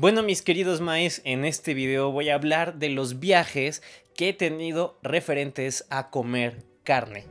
Bueno, mis queridos maíz, en este video voy a hablar de los viajes que he tenido referentes a comer carne.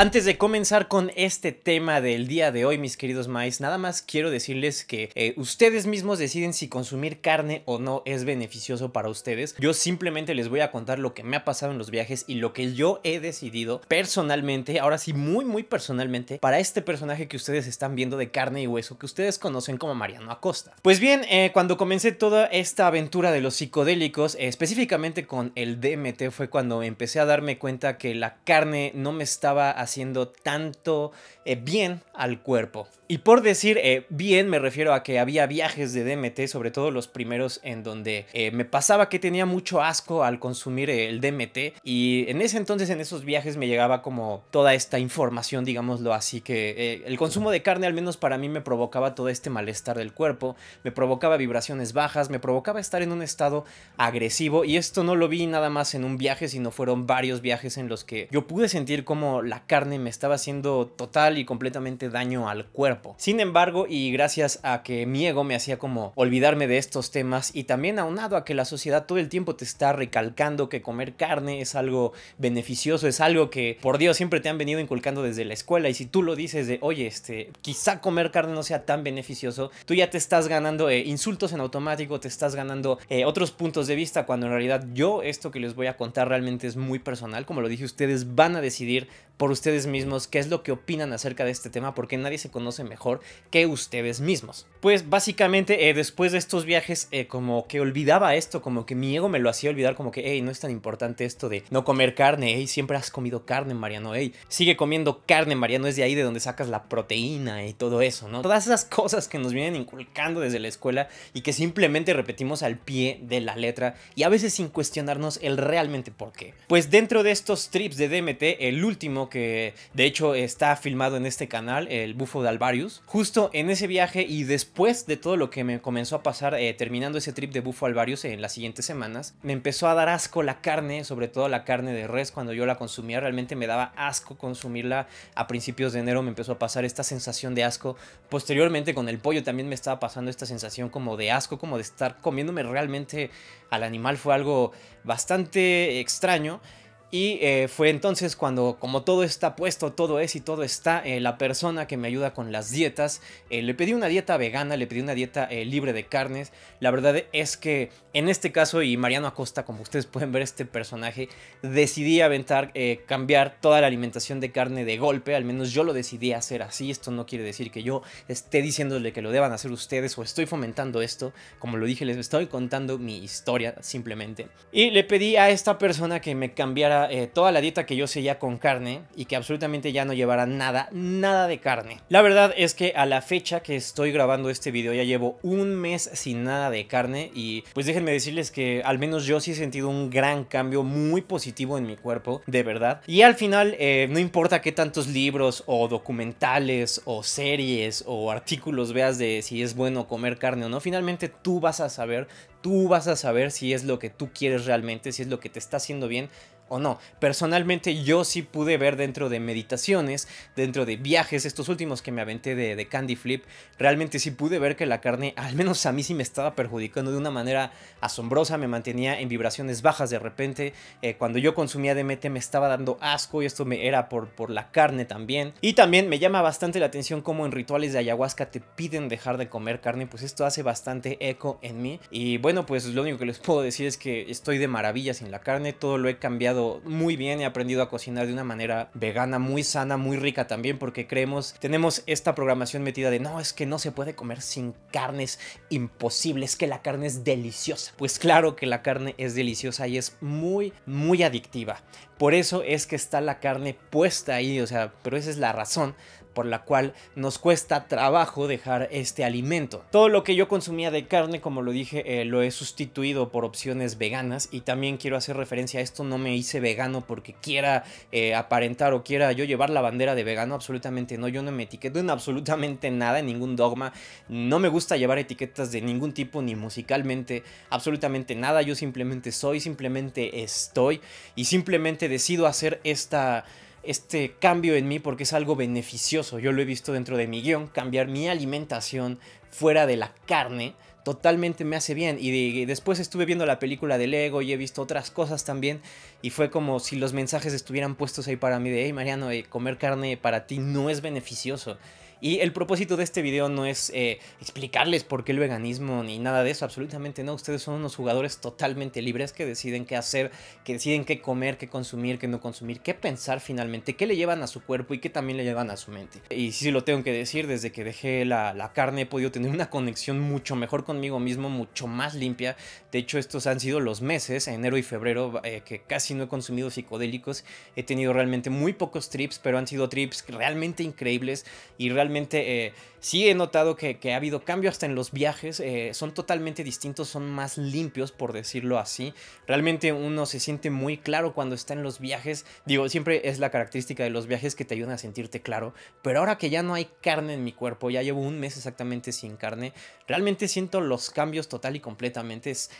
Antes de comenzar con este tema del día de hoy, mis queridos maíz, nada más quiero decirles que eh, ustedes mismos deciden si consumir carne o no es beneficioso para ustedes. Yo simplemente les voy a contar lo que me ha pasado en los viajes y lo que yo he decidido personalmente, ahora sí muy muy personalmente, para este personaje que ustedes están viendo de carne y hueso que ustedes conocen como Mariano Acosta. Pues bien, eh, cuando comencé toda esta aventura de los psicodélicos, eh, específicamente con el DMT, fue cuando empecé a darme cuenta que la carne no me estaba haciendo haciendo tanto eh, bien al cuerpo. Y por decir eh, bien me refiero a que había viajes de DMT, sobre todo los primeros en donde eh, me pasaba que tenía mucho asco al consumir el DMT y en ese entonces en esos viajes me llegaba como toda esta información, digámoslo así, que el consumo de carne al menos para mí me provocaba todo este malestar del cuerpo, me provocaba vibraciones bajas, me provocaba estar en un estado agresivo y esto no lo vi nada más en un viaje, sino fueron varios viajes en los que yo pude sentir como la carne me estaba haciendo total y completamente daño al cuerpo. Sin embargo, y gracias a que mi ego me hacía como olvidarme de estos temas y también aunado a que la sociedad todo el tiempo te está recalcando que comer carne es algo beneficioso, es algo que por Dios siempre te han venido inculcando desde la escuela y si tú lo dices de, oye, este, quizá comer carne no sea tan beneficioso, tú ya te estás ganando eh, insultos en automático, te estás ganando eh, otros puntos de vista cuando en realidad yo esto que les voy a contar realmente es muy personal, como lo dije, ustedes van a decidir por ustedes mismos qué es lo que opinan acerca de este tema, porque nadie se conoce mejor que ustedes mismos. Pues básicamente eh, después de estos viajes eh, como que olvidaba esto, como que mi ego me lo hacía olvidar, como que, hey, no es tan importante esto de no comer carne, hey, siempre has comido carne, Mariano, hey, sigue comiendo carne, Mariano, es de ahí de donde sacas la proteína y todo eso, ¿no? Todas esas cosas que nos vienen inculcando desde la escuela y que simplemente repetimos al pie de la letra y a veces sin cuestionarnos el realmente por qué. Pues dentro de estos trips de DMT, el último que de hecho está filmado en este canal, el bufo de Alvarius. Justo en ese viaje y después de todo lo que me comenzó a pasar eh, terminando ese trip de bufo Alvarius en las siguientes semanas, me empezó a dar asco la carne, sobre todo la carne de res cuando yo la consumía. Realmente me daba asco consumirla a principios de enero, me empezó a pasar esta sensación de asco. Posteriormente con el pollo también me estaba pasando esta sensación como de asco, como de estar comiéndome realmente al animal. Fue algo bastante extraño. Y eh, fue entonces cuando, como todo está puesto, todo es y todo está, eh, la persona que me ayuda con las dietas, eh, le pedí una dieta vegana, le pedí una dieta libre de carnes. La verdad es que en este caso, y Mariano Acosta, como ustedes pueden ver, este personaje, decidí aventar, cambiar toda la alimentación de carne de golpe, al menos yo lo decidí hacer así. Esto no quiere decir que yo esté diciéndole que lo deban hacer ustedes o estoy fomentando esto. Como lo dije, les estoy contando mi historia simplemente. Y le pedí a esta persona que me cambiara eh, toda la dieta que yo seguía con carne y que absolutamente ya no llevara nada, nada de carne. La verdad es que a la fecha que estoy grabando este video ya llevo un mes sin nada de carne y pues déjenme decirles que al menos yo sí he sentido un gran cambio muy positivo en mi cuerpo, de verdad. Y al final, eh, no importa qué tantos libros o documentales o series o artículos veas de si es bueno comer carne o no, finalmente tú vas a saber, tú vas a saber si es lo que tú quieres realmente, si es lo que te está haciendo bien o no. Personalmente yo sí pude ver dentro de meditaciones, dentro de viajes, estos últimos que me aventé de, Candy Flip, realmente sí pude ver que la carne, al menos a mí sí me estaba perjudicando de una manera asombrosa, me mantenía en vibraciones bajas de repente, eh, cuando yo consumía DMT me estaba dando asco y esto me era por, por la carne también. Y también me llama bastante la atención cómo en rituales de ayahuasca te piden dejar de comer carne, pues esto hace bastante eco en mí. Y bueno, pues lo único que les puedo decir es que estoy de maravilla sin la carne, todo lo he cambiado muy bien, he aprendido a cocinar de una manera vegana, muy sana, muy rica también, porque creemos, tenemos esta programación metida de no, es que no se puede comer sin carnes, imposible, es que la carne es deliciosa. Pues claro que la carne es deliciosa y es muy, muy adictiva. Por eso es que está la carne puesta ahí, o sea, pero esa es la razón por la cual nos cuesta trabajo dejar este alimento. Todo lo que yo consumía de carne, como lo dije, eh, lo he sustituido por opciones veganas y también quiero hacer referencia a esto, no me hice vegano porque quiera eh, aparentar o quiera yo llevar la bandera de vegano, absolutamente no, yo no me etiqueto en absolutamente nada, en ningún dogma, no me gusta llevar etiquetas de ningún tipo, ni musicalmente, absolutamente nada, yo simplemente soy, simplemente estoy y simplemente decido hacer esta este cambio en mí porque es algo beneficioso. Yo lo he visto dentro de mi guión, cambiar mi alimentación fuera de la carne totalmente me hace bien. Y, después estuve viendo la película del ego y he visto otras cosas también. Y fue como si los mensajes estuvieran puestos ahí para mí de, hey Mariano, eh, comer carne para ti no es beneficioso. Y el propósito de este video no es eh, explicarles por qué el veganismo ni nada de eso, absolutamente no. Ustedes son unos jugadores totalmente libres que deciden qué hacer, que deciden qué comer, qué consumir, qué no consumir, qué pensar finalmente, qué le llevan a su cuerpo y qué también le llevan a su mente. Y sí lo tengo que decir, desde que dejé la, carne he podido tener una conexión mucho mejor conmigo mismo, mucho más limpia. De hecho, estos han sido los meses, enero y febrero, eh, que casi no he consumido psicodélicos. He tenido realmente muy pocos trips, pero han sido trips realmente increíbles y realmente realmente eh, sí he notado que, ha habido cambio hasta en los viajes, eh, son totalmente distintos, son más limpios por decirlo así. Realmente uno se siente muy claro cuando está en los viajes, digo, siempre es la característica de los viajes que te ayudan a sentirte claro, pero ahora que ya no hay carne en mi cuerpo, ya llevo un mes exactamente sin carne, realmente siento los cambios total y completamente. Es,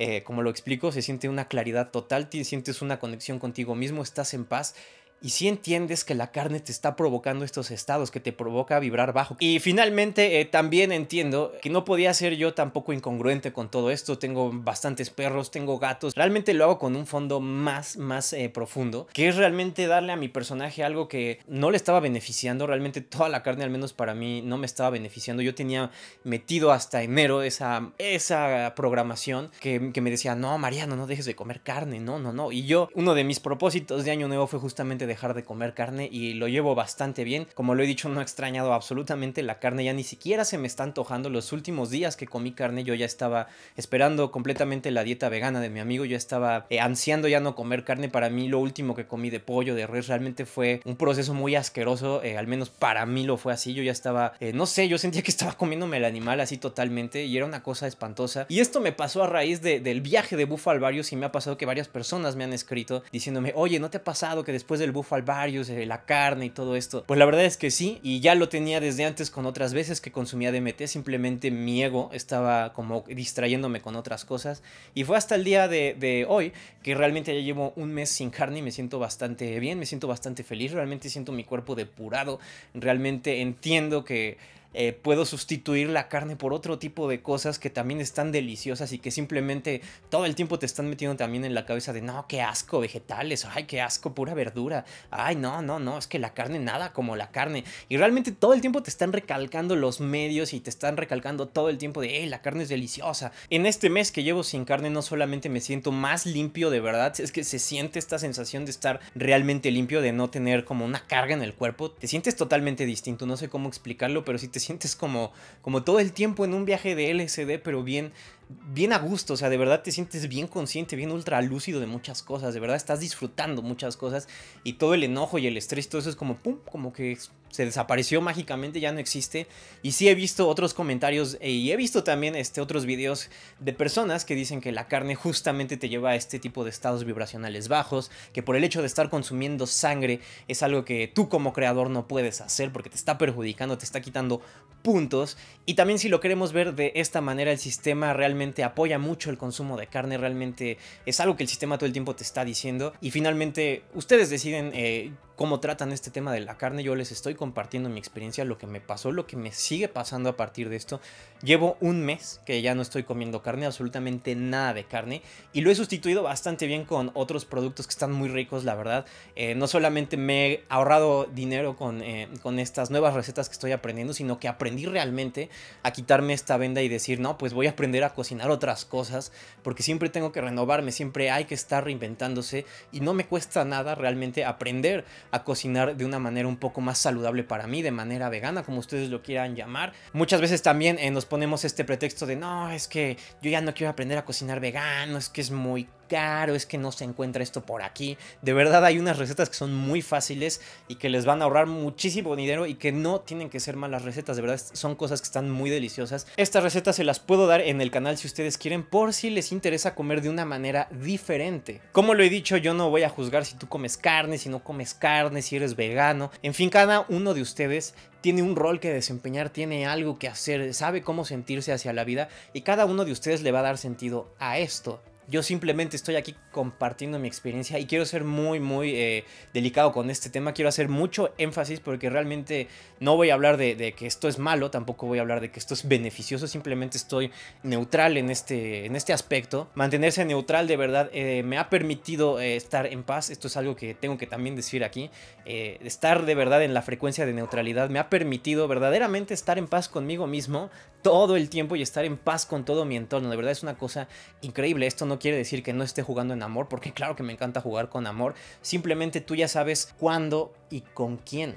eh, como lo explico, se siente una claridad total, sientes una conexión contigo mismo, estás en paz y si entiendes que la carne te está provocando estos estados, que te provoca vibrar bajo. Y finalmente, eh, también entiendo que no podía ser yo tampoco incongruente con todo esto. Tengo bastantes perros, tengo gatos. Realmente lo hago con un fondo más, más eh, profundo, que es realmente darle a mi personaje algo que no le estaba beneficiando. Realmente toda la carne, al menos para mí, no me estaba beneficiando. Yo tenía metido hasta enero esa, esa programación que, que me decía, no, Mariano, no dejes de comer carne, no, no, no. Y yo, uno de mis propósitos de año nuevo fue justamente dejar de comer carne y lo llevo bastante bien. Como lo he dicho, no he extrañado absolutamente la carne, ya ni siquiera se me está antojando. Los últimos días que comí carne yo ya estaba esperando completamente la dieta vegana de mi amigo, yo estaba eh, ansiando ya no comer carne. Para mí lo último que comí de pollo, de res, realmente fue un proceso muy asqueroso, eh, al menos para mí lo fue así. Yo ya estaba, eh, no sé, yo sentía que estaba comiéndome el animal así totalmente y era una cosa espantosa. Y esto me pasó a raíz del viaje de Buffalo al Barrio y me ha pasado que varias personas me han escrito diciéndome, oye, ¿no te ha pasado que después del al eh, la carne y todo esto. Pues la verdad es que sí, y ya lo tenía desde antes con otras veces que consumía DMT, simplemente mi ego estaba como distrayéndome con otras cosas. Y fue hasta el día de, de hoy que realmente ya llevo un mes sin carne y me siento bastante bien, me siento bastante feliz, realmente siento mi cuerpo depurado, realmente entiendo que eh, puedo sustituir la carne por otro tipo de cosas que también están deliciosas y que simplemente todo el tiempo te están metiendo también en la cabeza de no, qué asco, vegetales, ay, qué asco, pura verdura, ay, no, no, no, es que la carne nada como la carne. Y realmente todo el tiempo te están recalcando los medios y te están recalcando todo el tiempo de, eh, la carne es deliciosa. En este mes que llevo sin carne no solamente me siento más limpio de verdad, es que se siente esta sensación de estar realmente limpio, de no tener como una carga en el cuerpo, te sientes totalmente distinto, no sé cómo explicarlo, pero si te te sientes como, como todo el tiempo en un viaje de LCD pero bien bien a gusto, o sea, de verdad te sientes bien consciente, bien ultra de muchas cosas, de verdad estás disfrutando muchas cosas y todo el enojo y el estrés, todo eso es como pum, como que se desapareció mágicamente, ya no existe. Y sí he visto otros comentarios eh, y he visto también este, otros videos de personas que dicen que la carne justamente te lleva a este tipo de estados vibracionales bajos, que por el hecho de estar consumiendo sangre es algo que tú como creador no puedes hacer porque te está perjudicando, te está quitando puntos. Y también si lo queremos ver de esta manera, el sistema realmente apoya mucho el consumo de carne, realmente es algo que el sistema todo el tiempo te está diciendo. Y finalmente, ustedes deciden eh, cómo tratan este tema de la carne. Yo les estoy compartiendo mi experiencia, lo que me pasó, lo que me sigue pasando a partir de esto. Llevo un mes que ya no estoy comiendo carne, absolutamente nada de carne, y lo he sustituido bastante bien con otros productos que están muy ricos, la verdad. Eh, no solamente me he ahorrado dinero con, eh, con estas nuevas recetas que estoy aprendiendo, sino que aprendí realmente a quitarme esta venda y decir, no, pues voy a aprender a cocinar otras cosas, porque siempre tengo que renovarme, siempre hay que estar reinventándose y no me cuesta nada realmente aprender a cocinar de una manera un poco más saludable para mí, de manera vegana, como ustedes lo quieran llamar. Muchas veces también eh, nos ponemos este pretexto de no, es que yo ya no quiero aprender a cocinar vegano, es que es muy caro, es que no se encuentra esto por aquí. De verdad hay unas recetas que son muy fáciles y que les van a ahorrar muchísimo dinero y que no tienen que ser malas recetas, de verdad son cosas que están muy deliciosas. Estas recetas se las puedo dar en el canal si ustedes quieren por si les interesa comer de una manera diferente. Como lo he dicho, yo no voy a juzgar si tú comes carne, si no comes carne, si eres vegano. En fin, cada uno de ustedes tiene un rol que desempeñar, tiene algo que hacer, sabe cómo sentirse hacia la vida y cada uno de ustedes le va a dar sentido a esto. Yo simplemente estoy aquí compartiendo mi experiencia y quiero ser muy, muy eh, delicado con este tema. Quiero hacer mucho énfasis porque realmente no voy a hablar de, que esto es malo, tampoco voy a hablar de que esto es beneficioso. Simplemente estoy neutral en este, en este aspecto. Mantenerse neutral de verdad eh, me ha permitido eh, estar en paz. Esto es algo que tengo que también decir aquí. estar de verdad en la frecuencia de neutralidad me ha permitido verdaderamente estar en paz conmigo mismo todo el tiempo y estar en paz con todo mi entorno. De verdad es una cosa increíble. Esto no quiere decir que no esté jugando en amor, porque claro que me encanta jugar con amor, simplemente tú ya sabes cuándo y con quién.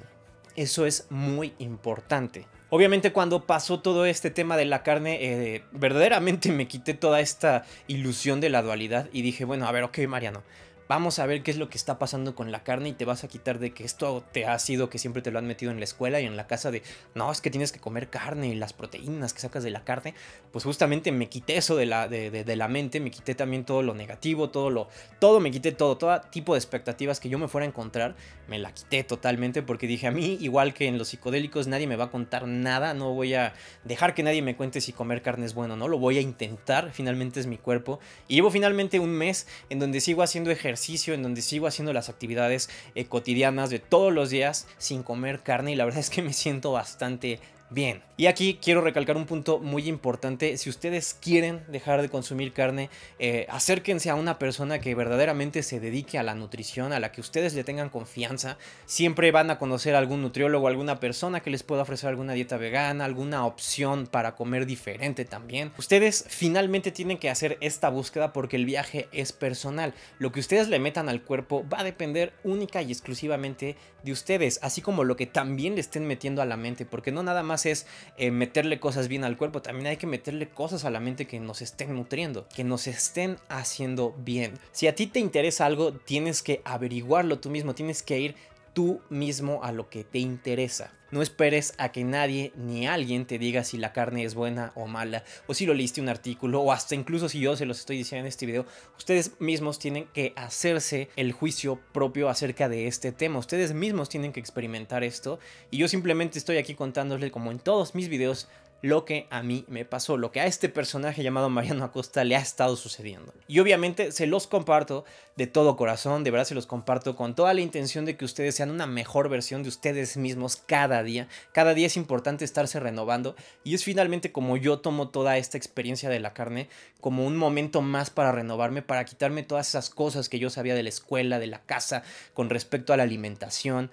Eso es muy importante. Obviamente cuando pasó todo este tema de la carne, eh, verdaderamente me quité toda esta ilusión de la dualidad y dije, bueno, a ver, ok Mariano, vamos a ver qué es lo que está pasando con la carne y te vas a quitar de que esto te ha sido que siempre te lo han metido en la escuela y en la casa de, no, es que tienes que comer carne y las proteínas que sacas de la carne, pues justamente me quité eso de la, de, la mente, me quité también todo lo negativo, todo lo, todo, me quité todo, todo tipo de expectativas que yo me fuera a encontrar, me la quité totalmente porque dije a mí, igual que en los psicodélicos, nadie me va a contar nada, no voy a dejar que nadie me cuente si comer carne es bueno, o no, lo voy a intentar, finalmente es mi cuerpo y llevo finalmente un mes en donde sigo haciendo ejercicio en donde sigo haciendo las actividades eh, cotidianas de todos los días sin comer carne y la verdad es que me siento bastante bien. Y aquí quiero recalcar un punto muy importante. Si ustedes quieren dejar de consumir carne, eh, acérquense a una persona que verdaderamente se dedique a la nutrición, a la que ustedes le tengan confianza. Siempre van a conocer algún nutriólogo, alguna persona que les pueda ofrecer alguna dieta vegana, alguna opción para comer diferente también. Ustedes finalmente tienen que hacer esta búsqueda porque el viaje es personal. Lo que ustedes le metan al cuerpo va a depender única y exclusivamente de ustedes, así como lo que también le estén metiendo a la mente, porque no nada más es eh, meterle cosas bien al cuerpo, también hay que meterle cosas a la mente que nos estén nutriendo, que nos estén haciendo bien. Si a ti te interesa algo, tienes que averiguarlo tú mismo, tienes que ir tú mismo a lo que te interesa. No esperes a que nadie ni alguien te diga si la carne es buena o mala, o si lo leíste un artículo, o hasta incluso si yo se los estoy diciendo en este video, ustedes mismos tienen que hacerse el juicio propio acerca de este tema, ustedes mismos tienen que experimentar esto, y yo simplemente estoy aquí contándoles como en todos mis videos lo que a mí me pasó, lo que a este personaje llamado Mariano Acosta le ha estado sucediendo. Y obviamente se los comparto de todo corazón, de verdad se los comparto con toda la intención de que ustedes sean una mejor versión de ustedes mismos cada día. Cada día es importante estarse renovando y es finalmente como yo tomo toda esta experiencia de la carne como un momento más para renovarme, para quitarme todas esas cosas que yo sabía de la escuela, de la casa, con respecto a la alimentación,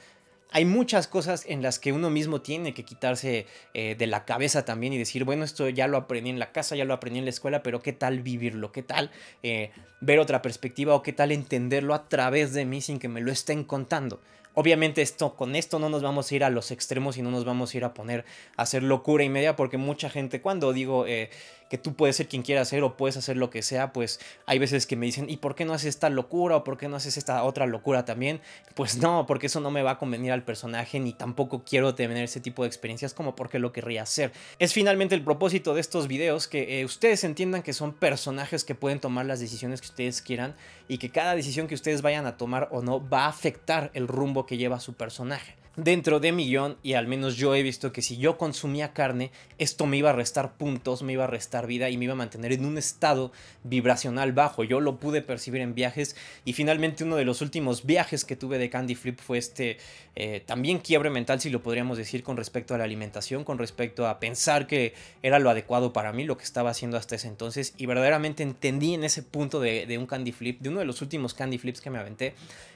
hay muchas cosas en las que uno mismo tiene que quitarse eh, de la cabeza también y decir, bueno, esto ya lo aprendí en la casa, ya lo aprendí en la escuela, pero ¿qué tal vivirlo? ¿Qué tal eh, ver otra perspectiva o qué tal entenderlo a través de mí sin que me lo estén contando? Obviamente esto, con esto no nos vamos a ir a los extremos y no nos vamos a ir a poner a hacer locura y media porque mucha gente cuando digo... Eh, que tú puedes ser quien quieras ser o puedes hacer lo que sea, pues hay veces que me dicen, ¿y por qué no haces esta locura o por qué no haces esta otra locura también? Pues no, porque eso no me va a convenir al personaje ni tampoco quiero tener ese tipo de experiencias como porque lo querría hacer. Es finalmente el propósito de estos videos, que eh, ustedes entiendan que son personajes que pueden tomar las decisiones que ustedes quieran y que cada decisión que ustedes vayan a tomar o no va a afectar el rumbo que lleva su personaje dentro de mi y al menos yo he visto que si yo consumía carne, esto me iba a restar puntos, me iba a restar vida y me iba a mantener en un estado vibracional bajo. Yo lo pude percibir en viajes y finalmente uno de los últimos viajes que tuve de Candy Flip fue este eh, también quiebre mental, si lo podríamos decir, con respecto a la alimentación, con respecto a pensar que era lo adecuado para mí, lo que estaba haciendo hasta ese entonces y verdaderamente entendí en ese punto de, un Candy Flip, de uno de los últimos Candy Flips que me aventé,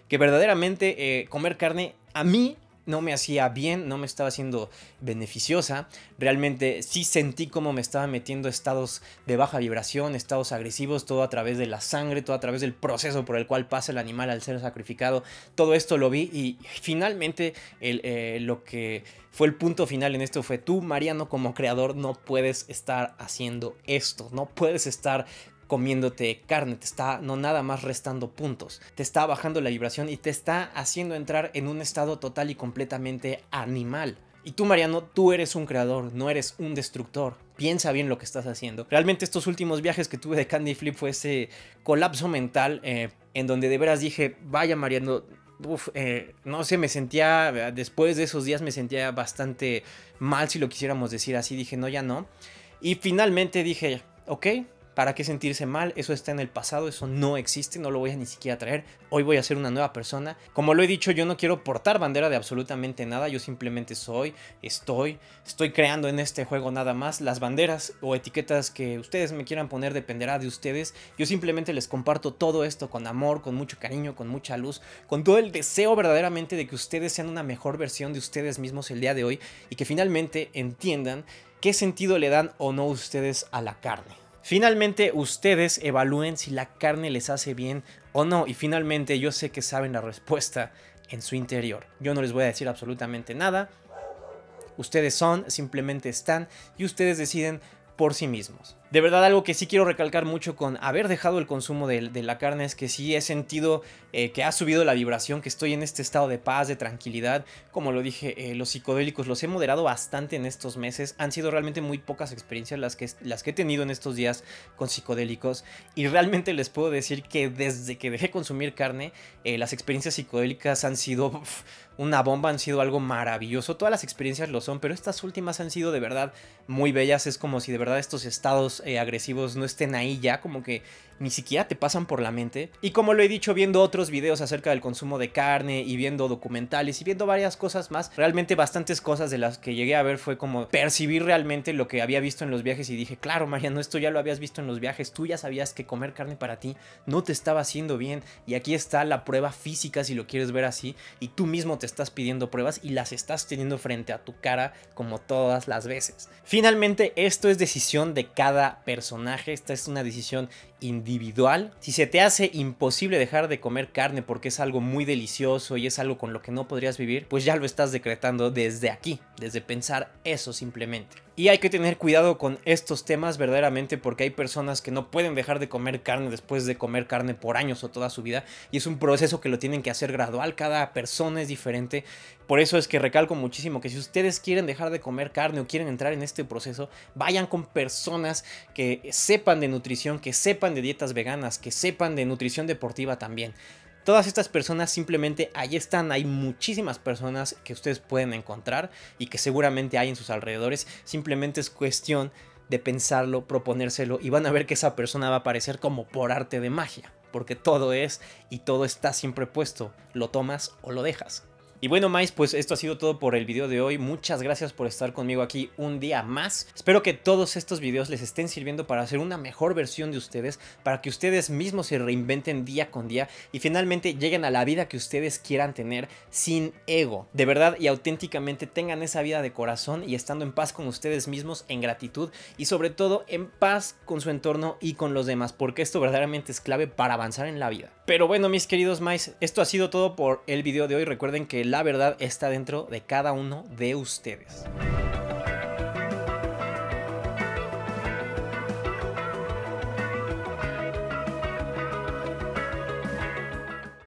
que verdaderamente eh, comer carne a mí no me hacía bien, no me estaba siendo beneficiosa. Realmente sí sentí cómo me estaba metiendo estados de baja vibración, estados agresivos, todo a través de la sangre, todo a través del proceso por el cual pasa el animal al ser sacrificado. Todo esto lo vi y finalmente eh, lo que fue el punto final en esto fue tú, Mariano, como creador, no puedes estar haciendo esto, no puedes estar comiéndote carne, te está no nada más restando puntos, te está bajando la vibración y te está haciendo entrar en un estado total y completamente animal. Y tú, Mariano, tú eres un creador, no eres un destructor. Piensa bien lo que estás haciendo. Realmente estos últimos viajes que tuve de Candy Flip fue ese colapso mental eh, en donde de veras dije, vaya Mariano, eh, no sé, me sentía, después de esos días me sentía bastante mal, si lo quisiéramos decir así, dije, no, ya no. Y finalmente dije, ok, ¿Para qué sentirse mal? Eso está en el pasado, eso no existe, no lo voy a ni siquiera traer. Hoy voy a ser una nueva persona. Como lo he dicho, yo no quiero portar bandera de absolutamente nada, yo simplemente soy, estoy, estoy creando en este juego nada más. Las banderas o etiquetas que ustedes me quieran poner dependerá de ustedes. Yo simplemente les comparto todo esto con amor, con mucho cariño, con mucha luz, con todo el deseo verdaderamente de que ustedes sean una mejor versión de ustedes mismos el día de hoy y que finalmente entiendan qué sentido le dan o no ustedes a la carne. Finalmente, ustedes evalúen si la carne les hace bien o no. Y finalmente, yo sé que saben la respuesta en su interior. Yo no les voy a decir absolutamente nada. Ustedes son, simplemente están y ustedes deciden por sí mismos de verdad algo que sí quiero recalcar mucho con haber dejado el consumo de, la carne es que sí he sentido eh, que ha subido la vibración, que estoy en este estado de paz, de tranquilidad. Como lo dije, eh, los psicodélicos los he moderado bastante en estos meses. Han sido realmente muy pocas experiencias las que, las que he tenido en estos días con psicodélicos. Y realmente les puedo decir que desde que dejé consumir carne, eh, las experiencias psicodélicas han sido... una bomba, han sido algo maravilloso. Todas las experiencias lo son, pero estas últimas han sido de verdad muy bellas. Es como si de verdad estos estados eh, agresivos no estén ahí ya, como que ni siquiera te pasan por la mente. Y como lo he dicho viendo otros videos acerca del consumo de carne y viendo documentales y viendo varias cosas más, realmente bastantes cosas de las que llegué a ver fue como percibir realmente lo que había visto en los viajes y dije, claro Mariano, esto ya lo habías visto en los viajes, tú ya sabías que comer carne para ti no te estaba haciendo bien y aquí está la prueba física si lo quieres ver así y tú mismo te estás pidiendo pruebas y las estás teniendo frente a tu cara como todas las veces. Finalmente, esto es decisión de cada personaje, esta es una decisión individual individual, si se te hace imposible dejar de comer carne porque es algo muy delicioso y es algo con lo que no podrías vivir, pues ya lo estás decretando desde aquí, desde pensar eso simplemente. Y hay que tener cuidado con estos temas verdaderamente porque hay personas que no pueden dejar de comer carne después de comer carne por años o toda su vida y es un proceso que lo tienen que hacer gradual, cada persona es diferente por eso es que recalco muchísimo que si ustedes quieren dejar de comer carne o quieren entrar en este proceso, vayan con personas que sepan de nutrición, que sepan de dietas veganas, que sepan de nutrición deportiva también. Todas estas personas simplemente ahí están, hay muchísimas personas que ustedes pueden encontrar y que seguramente hay en sus alrededores, simplemente es cuestión de pensarlo, proponérselo y van a ver que esa persona va a aparecer como por arte de magia, porque todo es y todo está siempre puesto, lo tomas o lo dejas. Y bueno, Mais, pues esto ha sido todo por el video de hoy. Muchas gracias por estar conmigo aquí un día más. Espero que todos estos videos les estén sirviendo para hacer una mejor versión de ustedes, para que ustedes mismos se reinventen día con día y finalmente lleguen a la vida que ustedes quieran tener sin ego. De verdad y auténticamente tengan esa vida de corazón y estando en paz con ustedes mismos, en gratitud y sobre todo en paz con su entorno y con los demás, porque esto verdaderamente es clave para avanzar en la vida. Pero bueno, mis queridos Mais, esto ha sido todo por el video de hoy. Recuerden que la verdad está dentro de cada uno de ustedes.